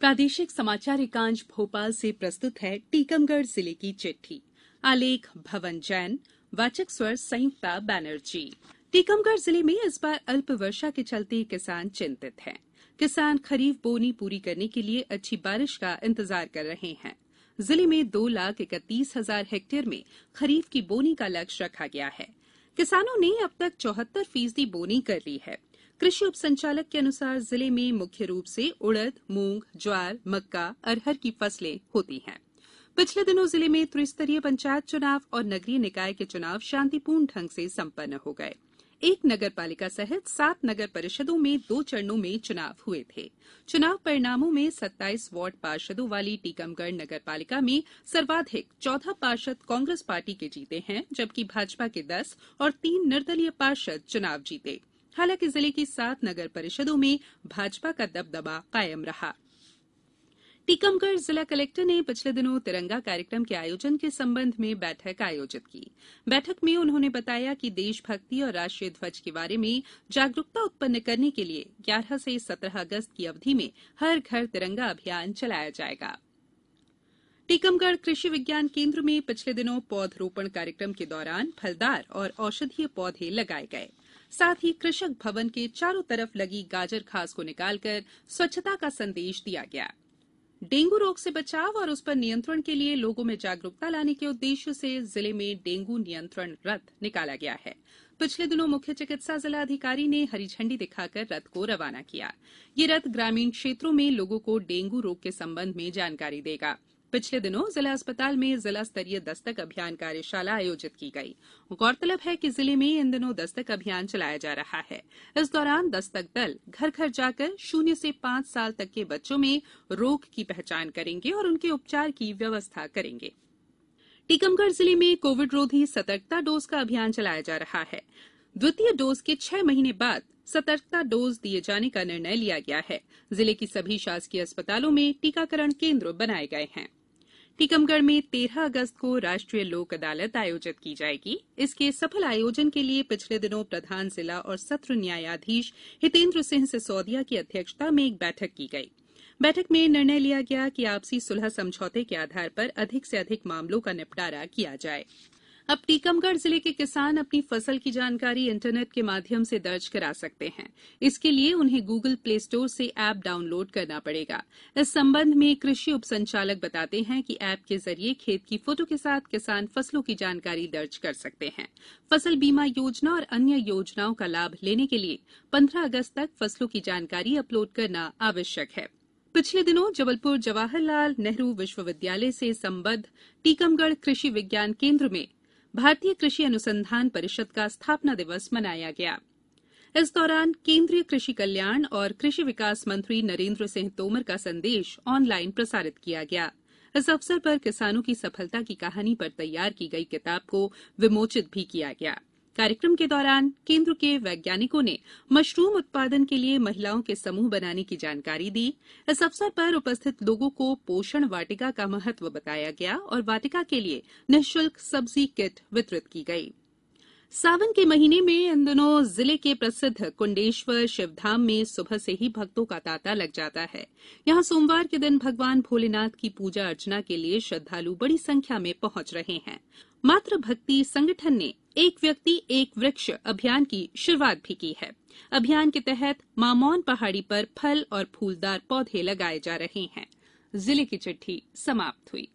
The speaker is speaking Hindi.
प्रादेशिक समाचार एकांश भोपाल से प्रस्तुत है टीकमगढ़ जिले की चिट्ठी आलेख भवन जैन वाचक स्वर संयुक्ता बैनर्जी टीकमगढ़ जिले में इस बार अल्प वर्षा के चलते किसान चिंतित हैं किसान खरीफ बोनी पूरी करने के लिए अच्छी बारिश का इंतजार कर रहे हैं जिले में दो लाख इकतीस हजार हेक्टेयर में खरीफ की बोनी का लक्ष्य रखा गया है किसानों ने अब तक चौहत्तर फीसदी बोनी कर ली है कृषि उपसंचालक के अनुसार जिले में मुख्य रूप से उड़द मूंग ज्वार मक्का अरहर की फसलें होती हैं पिछले दिनों जिले में त्रिस्तरीय पंचायत चुनाव और नगरीय निकाय के चुनाव शांतिपूर्ण ढंग से संपन्न हो गए एक नगर पालिका सहित सात नगर परिषदों में दो चरणों में चुनाव हुए थे चुनाव परिणामों में 27 वार्ड पार्षदों वाली टीकमगढ़ नगर पालिका में सर्वाधिक 14 पार्षद कांग्रेस पार्टी के जीते हैं जबकि भाजपा के 10 और तीन निर्दलीय पार्षद चुनाव जीते हैं हालांकि जिले की सात नगर परिषदों में भाजपा का दबदबा कायम रहा टीकमगढ़ जिला कलेक्टर ने पिछले दिनों तिरंगा कार्यक्रम के आयोजन के संबंध में बैठक आयोजित की बैठक में उन्होंने बताया कि देशभक्ति और राष्ट्रीय ध्वज के बारे में जागरूकता उत्पन्न करने के लिए 11 से 17 अगस्त की अवधि में हर घर तिरंगा अभियान चलाया जाएगा टीकमगढ़ कृषि विज्ञान केन्द्र में पिछले दिनों पौधरोपण कार्यक्रम के दौरान फलदार और औषधीय पौधे लगाए गये साथ ही कृषक भवन के चारों तरफ लगी गाजर घास को निकालकर स्वच्छता का संदेश दिया गया डेंगू रोग से बचाव और उस पर नियंत्रण के लिए लोगों में जागरूकता लाने के उद्देश्य से जिले में डेंगू नियंत्रण रथ निकाला गया है पिछले दिनों मुख्य चिकित्सा जिला अधिकारी ने हरी झंडी दिखाकर रथ को रवाना किया ये रथ ग्रामीण क्षेत्रों में लोगों को डेंगू रोग के संबंध में जानकारी देगा पिछले दिनों जिला अस्पताल में जिला स्तरीय दस्तक अभियान कार्यशाला आयोजित की गई गौरतलब है कि जिले में इन दिनों दस्तक अभियान चलाया जा रहा है इस दौरान दस्तक दल घर घर जाकर शून्य से पांच साल तक के बच्चों में रोग की पहचान करेंगे और उनके उपचार की व्यवस्था करेंगे टीकमगढ़ जिले में कोविड रोधी सतर्कता डोज का अभियान चलाया जा रहा है द्वितीय डोज के छह महीने बाद सतर्कता डोज दिए जाने का निर्णय लिया गया है जिले की सभी शासकीय अस्पतालों में टीकाकरण केंद्र बनाए गए हैं टीकमगढ़ में तेरह अगस्त को राष्ट्रीय लोक अदालत आयोजित की जायेगी इसके सफल आयोजन के लिए पिछले दिनों प्रधान जिला और सत्र न्यायाधीश हितेन्द्र सिंह सिसोदिया की अध्यक्षता में एक बैठक की गई बैठक में निर्णय लिया गया कि आपसी सुलह समझौते के आधार पर अधिक से अधिक मामलों का निपटारा किया जाये अब टीकमगढ़ जिले के किसान अपनी फसल की जानकारी इंटरनेट के माध्यम से दर्ज करा सकते हैं इसके लिए उन्हें गूगल प्ले स्टोर से एप डाउनलोड करना पड़ेगा इस संबंध में कृषि उपसंचालक बताते हैं कि एप के जरिए खेत की फोटो के साथ किसान फसलों की जानकारी दर्ज कर सकते हैं फसल बीमा योजना और अन्य योजनाओं का लाभ लेने के लिए पंद्रह अगस्त तक फसलों की जानकारी अपलोड करना आवश्यक है पिछले दिनों जबलपुर जवाहरलाल नेहरू विश्वविद्यालय से संबद्ध टीकमगढ़ कृषि विज्ञान केंद्र में भारतीय कृषि अनुसंधान परिषद का स्थापना दिवस मनाया गया इस दौरान केन्द्रीय कृषि कल्याण और कृषि विकास मंत्री नरेन्द्र सिंह तोमर का संदेश ऑनलाइन प्रसारित किया गया इस अवसर पर किसानों की सफलता की कहानी पर तैयार की गई किताब को विमोचित भी किया गया कार्यक्रम के दौरान केन्द्र के वैज्ञानिकों ने मशरूम उत्पादन के लिए महिलाओं के समूह बनाने की जानकारी दी इस अवसर पर उपस्थित लोगों को पोषण वाटिका का महत्व बताया गया और वाटिका के लिए निःशुल्क सब्जी किट वितरित की गई सावन के महीने में इन दिनों जिले के प्रसिद्ध कुंडेश्वर शिवधाम में सुबह से ही भक्तों का तांता लग जाता है यहां सोमवार के दिन भगवान भोलेनाथ की पूजा अर्चना के लिए श्रद्धालु बड़ी संख्या में पहुंच रहे हैं मात्र भक्ति संगठन ने एक व्यक्ति एक वृक्ष अभियान की शुरूआत भी की है अभियान के तहत मामौन पहाड़ी पर फल और फूलदार पौधे लगाए जा रहे हैं जिले की चिट्ठी समाप्त हुई